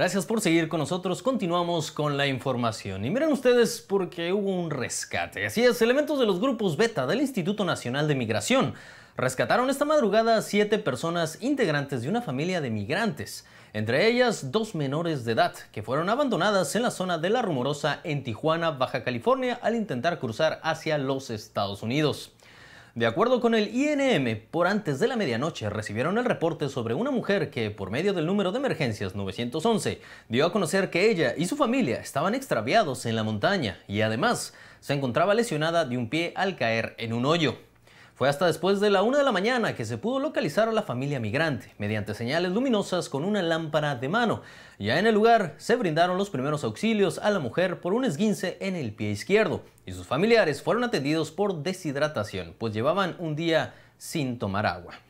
Gracias por seguir con nosotros, continuamos con la información. Y miren ustedes porque hubo un rescate. Así es, elementos de los grupos beta del Instituto Nacional de Migración rescataron esta madrugada a siete personas integrantes de una familia de migrantes, entre ellas dos menores de edad, que fueron abandonadas en la zona de La Rumorosa en Tijuana, Baja California, al intentar cruzar hacia los Estados Unidos. De acuerdo con el INM, por antes de la medianoche recibieron el reporte sobre una mujer que, por medio del número de emergencias 911, dio a conocer que ella y su familia estaban extraviados en la montaña y además se encontraba lesionada de un pie al caer en un hoyo. Fue hasta después de la una de la mañana que se pudo localizar a la familia migrante mediante señales luminosas con una lámpara de mano. Ya en el lugar se brindaron los primeros auxilios a la mujer por un esguince en el pie izquierdo y sus familiares fueron atendidos por deshidratación, pues llevaban un día sin tomar agua.